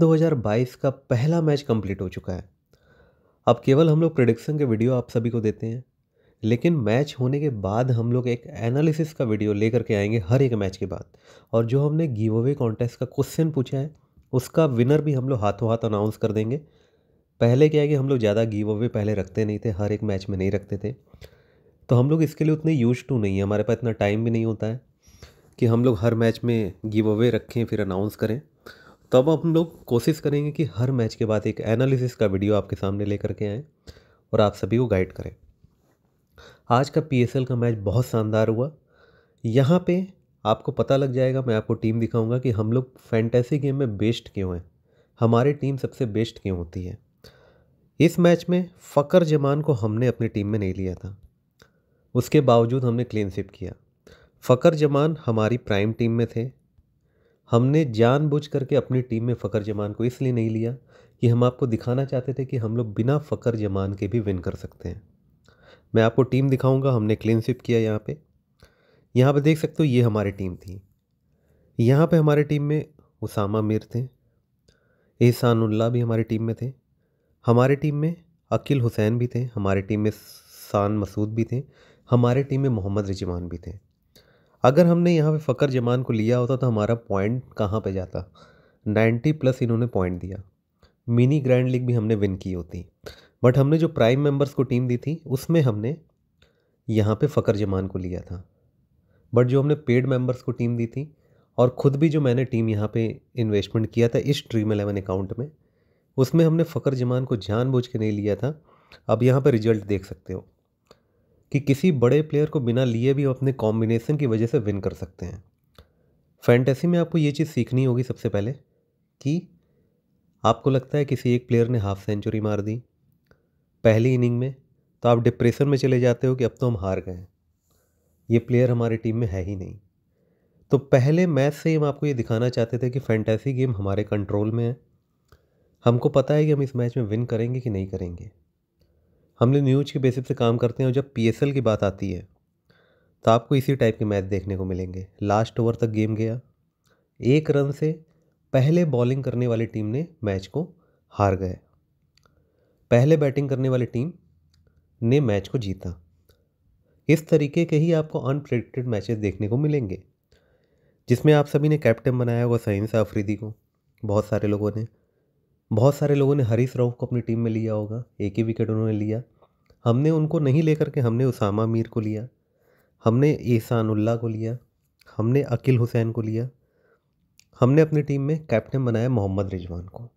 2022 का पहला match complete हो चुका है अब केवल हम लोग प्रिडिक्शन के वीडियो आप सभी को देते हैं लेकिन मैच होने के बाद हम लोग एक एनालिसिस का वीडियो लेकर के आएंगे हर एक मैच के बाद और जो हमने गिव अवे कॉन्टेस्ट का क्वेश्चन पूछा है उसका विनर भी हम लोग हाथों हाथ अनाउंस कर देंगे पहले क्या है कि हम लोग ज़्यादा गिव अवे पहले रखते नहीं थे हर एक मैच में नहीं रखते थे तो हम लोग इसके लिए उतने यूज टू तो नहीं है हमारे पास इतना टाइम भी नहीं होता है कि हम लोग हर मैच में गिव अवे रखें फिर अनाउंस करें तो अब हम लोग कोशिश करेंगे कि हर मैच के बाद एक एनालिसिस का वीडियो आपके सामने लेकर के आएँ और आप सभी को गाइड करें आज का पी का मैच बहुत शानदार हुआ यहाँ पे आपको पता लग जाएगा मैं आपको टीम दिखाऊंगा कि हम लोग फैंटेसी गेम में बेस्ट क्यों हैं हमारी टीम सबसे बेस्ट क्यों होती है इस मैच में फ़कर जमान को हमने अपनी टीम में नहीं लिया था उसके बावजूद हमने स्विप किया फ़कर जमान हमारी प्राइम टीम में थे हमने जानबूझ करके अपनी टीम में फ़कर जमान को इसलिए नहीं लिया कि हम आपको दिखाना चाहते थे कि हम लोग बिना फ़कर जमान के भी विन कर सकते हैं मैं आपको टीम दिखाऊंगा हमने क्लीन स्विप किया यहाँ पे यहाँ पे देख सकते हो ये हमारी टीम थी यहाँ पे हमारी टीम में उसामा मीर थे एहसानुल्ला भी हमारी टीम में थे हमारी टीम में अकील हुसैन भी थे हमारी टीम में शान मसूद भी थे हमारी टीम में मोहम्मद रिजवान भी थे अगर हमने यहाँ पे फ़कर जमान को लिया होता तो हमारा पॉइंट कहाँ पे जाता 90 प्लस इन्होंने पॉइंट दिया मिनी ग्रैंड लीग भी हमने विन की होती बट हमने जो प्राइम मेंबर्स को टीम दी थी उसमें हमने यहाँ पे फ़कर जमान को लिया था बट जो हमने पेड मेंबर्स को टीम दी थी और ख़ुद भी जो मैंने टीम यहाँ पे इन्वेस्टमेंट किया था इस ड्रीम एलेवन अकाउंट में उसमें हमने फ़कर जमान को जानबूझ के नहीं लिया था अब यहाँ पर रिजल्ट देख सकते हो कि किसी बड़े प्लेयर को बिना लिए भी अपने कॉम्बिनेशन की वजह से विन कर सकते हैं फैंटेसी में आपको ये चीज़ सीखनी होगी सबसे पहले कि आपको लगता है किसी एक प्लेयर ने हाफ सेंचुरी मार दी पहली इनिंग में तो आप डिप्रेशन में चले जाते हो कि अब तो हम हार गए ये प्लेयर हमारी टीम में है ही नहीं तो पहले मैच से हम आपको ये दिखाना चाहते थे कि फैंटेसी गेम हमारे कंट्रोल में है हमको पता है कि हम इस मैच में विन करेंगे कि नहीं करेंगे हम लोग न्यूज के बेसिस से काम करते हैं और जब पी की बात आती है तो आपको इसी टाइप के मैच देखने को मिलेंगे लास्ट ओवर तक गेम गया एक रन से पहले बॉलिंग करने वाली टीम ने मैच को हार गए पहले बैटिंग करने वाली टीम ने मैच को जीता इस तरीके के ही आपको अनप्रिडिक्टेड मैचेस देखने को मिलेंगे जिसमें आप सभी ने कैप्टन बनाया हुआ सहीसा अफरीदी को बहुत सारे लोगों ने बहुत सारे लोगों ने हरीश राउ को अपनी टीम में लिया होगा एक ही विकेट उन्होंने लिया हमने उनको नहीं लेकर के हमने उसामा मीर को लिया हमने एहसानुल्ला को लिया हमने अकील हुसैन को लिया हमने अपनी टीम में कैप्टन बनाया मोहम्मद रिजवान को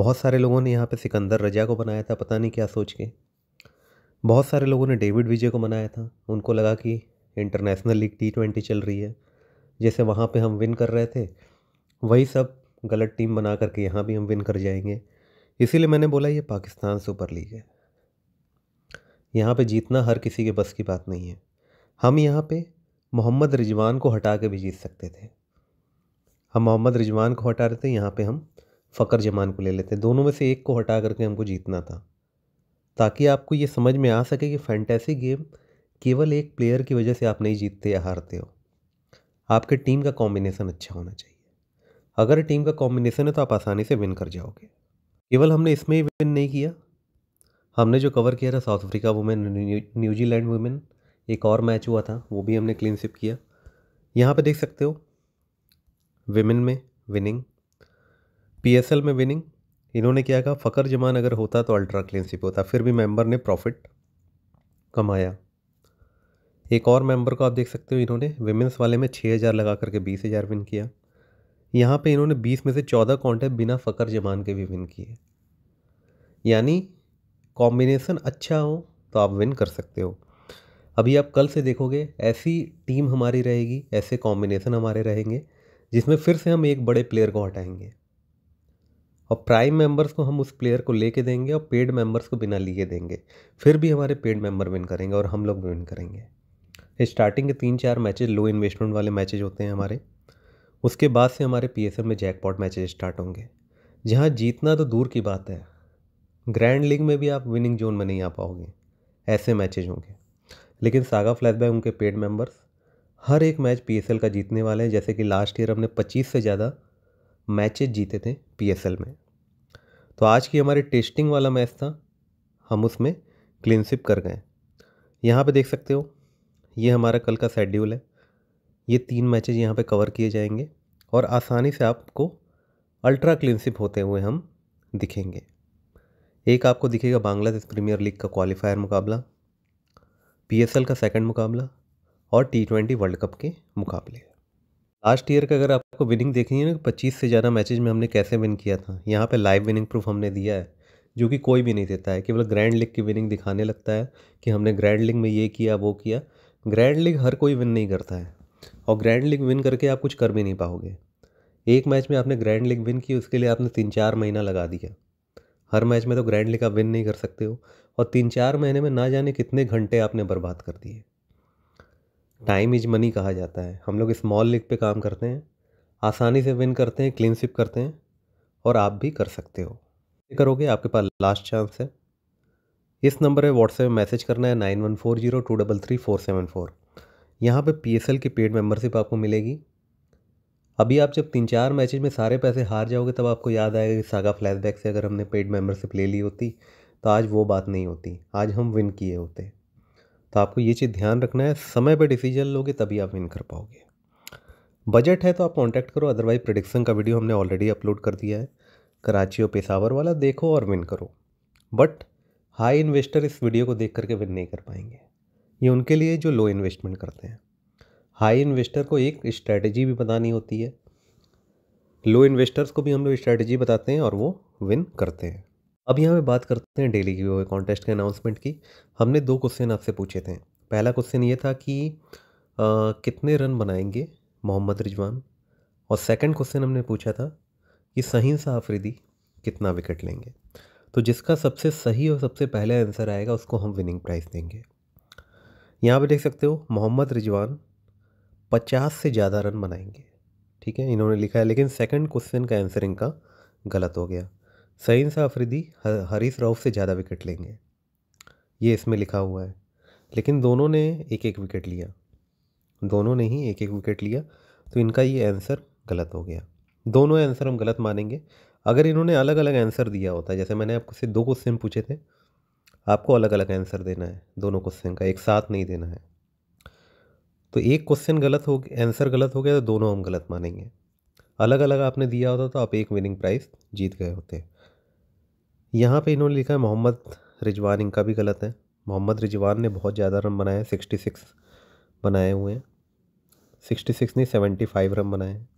बहुत सारे लोगों ने यहाँ पे सिकंदर रजा को बनाया था पता नहीं क्या सोच के बहुत सारे लोगों ने डेविड विजय को बनाया था उनको लगा कि इंटरनेशनल लीग टी ट्वेंटी चल रही है जैसे वहाँ पे हम विन कर रहे थे वही सब गलत टीम बना करके यहाँ भी हम विन कर जाएंगे इसीलिए मैंने बोला ये पाकिस्तान सुपर लीग है यहाँ पे जीतना हर किसी के बस की बात नहीं है हम यहाँ पे मोहम्मद रिजवान को हटा के भी जीत सकते थे हम मोहम्मद रिजवान को हटा रहे थे यहाँ पे हम फ़कर जमान को ले लेते दोनों में से एक को हटा करके हमको जीतना था ताकि आपको ये समझ में आ सके कि फैंटेसी गेम केवल एक प्लेयर की वजह से आप नहीं जीतते या हारते हो आपके टीम का कॉम्बिनेसन अच्छा होना चाहिए अगर टीम का कॉम्बिनेसन है तो आप आसानी से विन कर जाओगे केवल हमने इसमें ही विन नहीं किया हमने जो कवर किया था south Africa women New Zealand women एक और मैच हुआ था वो भी हमने क्लीन सिप किया यहाँ पे देख सकते हो विमेन में विनिंग पीएसएल में विनिंग इन्होंने क्या कहा फ़कर जमान अगर होता तो अल्ट्रा क्लीनशिप होता फिर भी मेंबर ने प्रॉफिट कमाया एक और मेंबर को आप देख सकते हो इन्होंने विमेंस वाले में छः हज़ार लगा करके बीस हज़ार विन किया यहाँ पे इन्होंने बीस में से चौदह कॉन्टेक्ट बिना फ़कर जमान के भी विन किए यानी कॉम्बिनेसन अच्छा हो तो आप विन कर सकते हो अभी आप कल से देखोगे ऐसी टीम हमारी रहेगी ऐसे कॉम्बिनेसन हमारे रहेंगे जिसमें फिर से हम एक बड़े प्लेयर को हटाएंगे और प्राइम मेंबर्स को हम उस प्लेयर को लेके देंगे और पेड मेंबर्स को बिना लिए देंगे फिर भी हमारे पेड मेंबर विन करेंगे और हम लोग विन करेंगे स्टार्टिंग के तीन चार मैचेज लो इन्वेस्टमेंट वाले मैचेज होते हैं हमारे उसके बाद से हमारे पी में जैकपॉट मैचेज स्टार्ट होंगे जहाँ जीतना तो दूर की बात है ग्रैंड लीग में भी आप विनिंग जोन में नहीं आ पाओगे ऐसे मैचेज होंगे लेकिन सागा फ्लैशबैक उनके पेड मेंबर्स हर एक मैच पीएसएल का जीतने वाले हैं जैसे कि लास्ट ईयर हमने 25 से ज़्यादा मैचेज जीते थे पीएसएल में तो आज की हमारी टेस्टिंग वाला मैच था हम उसमें क्लिनशिप कर गए यहाँ पे देख सकते हो ये हमारा कल का शेड्यूल है ये तीन मैचेज यहाँ पे कवर किए जाएंगे और आसानी से आपको अल्ट्रा क्लिनशिप होते हुए हम दिखेंगे एक आपको दिखेगा बांग्लादेश प्रीमियर लीग का क्वालिफायर मुकाबला पीएसएल का सेकंड मुकाबला और टी ट्वेंटी वर्ल्ड कप के मुकाबले लास्ट ईयर का अगर आपको विनिंग देखनी है ना पच्चीस से ज़्यादा मैचेज में हमने कैसे विन किया था यहाँ पे लाइव विनिंग प्रूफ हमने दिया है जो कि कोई भी नहीं देता है केवल ग्रैंड लीग की विनिंग दिखाने लगता है कि हमने ग्रैंड लीग में ये किया वो किया ग्रैंड लीग हर कोई विन नहीं करता है और ग्रैंड लीग विन करके आप कुछ कर भी नहीं पाओगे एक मैच में आपने ग्रैंड लीग विन की उसके लिए आपने तीन चार महीना लगा दिया हर मैच में तो ग्रैंड लीग का विन नहीं कर सकते हो और तीन चार महीने में ना जाने कितने घंटे आपने बर्बाद कर दिए टाइम इज मनी कहा जाता है हम लोग स्मॉल लीग पे काम करते हैं आसानी से विन करते हैं क्लीन स्विप करते हैं और आप भी कर सकते हो करोगे आपके पास लास्ट चांस है इस नंबर पर व्हाट्सएप में मैसेज करना है nine one four zero two double three four seven four यहाँ पर पी एस एल की पेड मेम्बरशिप आपको मिलेगी अभी आप जब तीन चार मैचेज में सारे पैसे हार जाओगे तब आपको याद आएगा कि सागा फ्लैशबैक से अगर हमने पेड मेम्बरशिप ले ली होती तो आज वो बात नहीं होती आज हम विन किए होते तो आपको ये चीज़ ध्यान रखना है समय पर डिसीजन लोगे तभी आप विन कर पाओगे बजट है तो आप कॉन्टैक्ट करो अदरवाइज प्रडिक्शन का वीडियो हमने ऑलरेडी अपलोड कर दिया है कराची और पेशावर वाला देखो और विन करो बट हाई इन्वेस्टर इस वीडियो को देख करके विन नहीं कर पाएंगे ये उनके लिए जो लो इन्वेस्टमेंट करते हैं हाई इन्वेस्टर को एक स्ट्रैटेजी भी बतानी होती है लो इन्वेस्टर्स को भी हम लोग स्ट्रैटेजी बताते हैं और वो विन करते हैं अब यहाँ पे बात करते हैं डेली की कॉन्टेस्ट के अनाउंसमेंट की हमने दो क्वेश्चन आपसे पूछे थे पहला क्वेश्चन ये था कि आ, कितने रन बनाएंगे मोहम्मद रिजवान और सेकंड क्वेश्चन हमने पूछा था कि सहीन सा आफरीदी कितना विकेट लेंगे तो जिसका सबसे सही और सबसे पहले आंसर आएगा उसको हम विनिंग प्राइस देंगे यहाँ पे देख सकते हो मोहम्मद रिजवान पचास से ज़्यादा रन बनाएंगे ठीक है इन्होंने लिखा है लेकिन सेकंड क्वेश्चन का आंसर इनका गलत हो गया सईन शाह अफरीदी हरीश राउफ से ज़्यादा विकेट लेंगे ये इसमें लिखा हुआ है लेकिन दोनों ने एक एक विकेट लिया दोनों ने ही एक एक विकेट लिया तो इनका ये आंसर गलत हो गया दोनों आंसर हम गलत मानेंगे अगर इन्होंने अलग अलग आंसर दिया होता जैसे मैंने आपको से दो क्वेश्चन पूछे थे आपको अलग अलग आंसर देना है दोनों क्वेश्चन का एक साथ नहीं देना है तो एक क्वेश्चन गलत हो आंसर गलत हो गया तो दोनों हम गलत मानेंगे अलग अलग आपने दिया होता तो आप एक विनिंग प्राइस जीत गए होते यहाँ पे इन्होंने लिखा है मोहम्मद रिजवान इनका भी गलत है मोहम्मद रिजवान ने बहुत ज़्यादा रन बनाए सिक्सटी सिक्स बनाए हुए हैं सिक्सटी सिक्स नहीं सेवेंटी फाइव रन बनाए हैं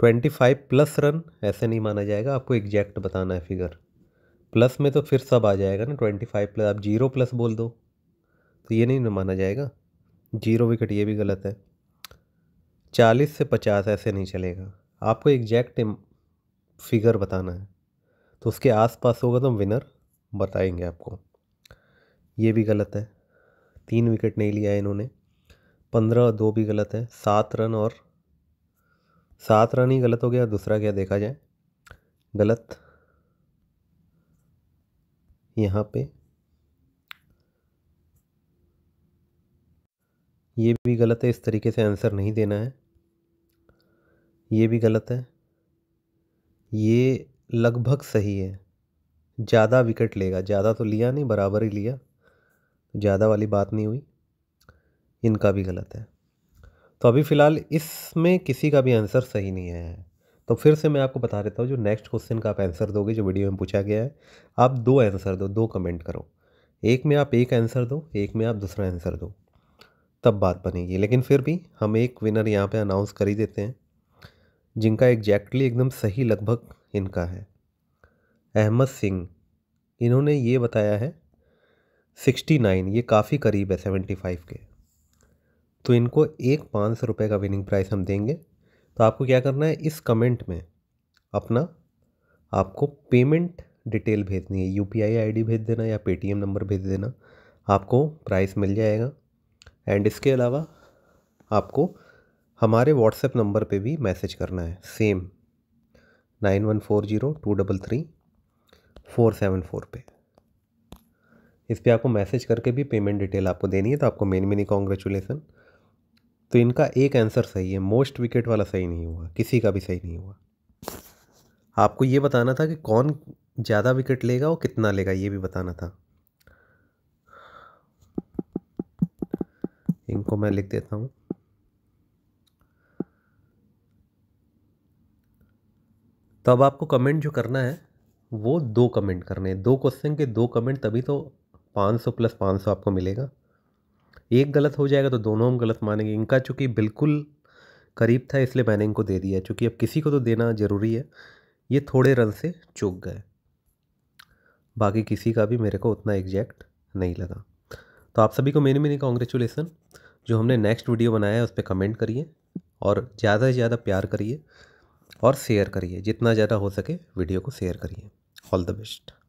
ट्वेंटी फाइव प्लस रन ऐसे नहीं माना जाएगा आपको एग्जैक्ट बताना है फिगर प्लस में तो फिर सब आ जाएगा ना ट्वेंटी फाइव प्लस आप जीरो प्लस बोल दो तो ये नहीं माना जाएगा जीरो विकेट ये भी गलत है चालीस से पचास ऐसे नहीं चलेगा आपको एग्जैक्ट फिगर बताना है तो उसके आसपास होगा तो हम विनर बताएंगे आपको ये भी गलत है तीन विकेट नहीं लिया है इन्होंने पंद्रह दो भी गलत है सात रन और सात रन ही गलत हो गया दूसरा क्या देखा जाए गलत यहाँ पे ये भी गलत है इस तरीके से आंसर नहीं देना है ये भी गलत है ये लगभग सही है ज़्यादा विकेट लेगा ज़्यादा तो लिया नहीं बराबर ही लिया ज़्यादा वाली बात नहीं हुई इनका भी गलत है तो अभी फ़िलहाल इसमें किसी का भी आंसर सही नहीं आया है तो फिर से मैं आपको बता देता हूँ जो नेक्स्ट क्वेश्चन का आप आंसर दोगे जो वीडियो में पूछा गया है आप दो आंसर दो दो कमेंट करो एक में आप एक आंसर दो एक में आप दूसरा आंसर दो तब बात बनेगी लेकिन फिर भी हम एक विनर यहाँ पे अनाउंस कर ही देते हैं जिनका एग्जैक्टली एकदम सही लगभग इनका है अहमद सिंह इन्होंने ये बताया है सिक्सटी नाइन ये काफ़ी करीब है सेवेंटी फाइव के तो इनको एक पाँच सौ रुपये का विनिंग प्राइस हम देंगे तो आपको क्या करना है इस कमेंट में अपना आपको पेमेंट डिटेल भेजनी है U P I I D भेज देना या पेटीएम नंबर भेज देना आपको प्राइस मिल जाएगा एंड इसके अलावा आपको हमारे व्हाट्सएप नंबर पे भी मैसेज करना है same nine one four zero two double three four seven four पे इस पर आपको मैसेज करके भी पेमेंट डिटेल आपको देनी है तो आपको मेन मेनी कॉन्ग्रेचुलेसन तो इनका एक आंसर सही है मोस्ट विकेट वाला सही नहीं हुआ किसी का भी सही नहीं हुआ आपको ये बताना था कि कौन ज़्यादा विकेट लेगा और कितना लेगा ये भी बताना था इनको मैं लिख देता हूँ तो अब आपको कमेंट जो करना है वो दो कमेंट करने हैं दो क्वेश्चन के दो कमेंट तभी तो पाँच सौ प्लस पाँच सौ आपको मिलेगा एक गलत हो जाएगा तो दोनों हम गलत मानेंगे इनका चूँकि बिल्कुल करीब था इसलिए मैंने इनको दे दिया चूँकि अब किसी को तो देना ज़रूरी है ये थोड़े रन से चूक गए बाकी किसी का भी मेरे को उतना एग्जैक्ट नहीं लगा तो आप सभी को मेरी मेरी कॉन्ग्रेचुलेसन जो हमने नेक्स्ट वीडियो बनाया है उस पर कमेंट करिए और ज़्यादा से ज़्यादा प्यार करिए और शेयर करिए जितना ज़्यादा हो सके वीडियो को शेयर करिए ऑल द बेस्ट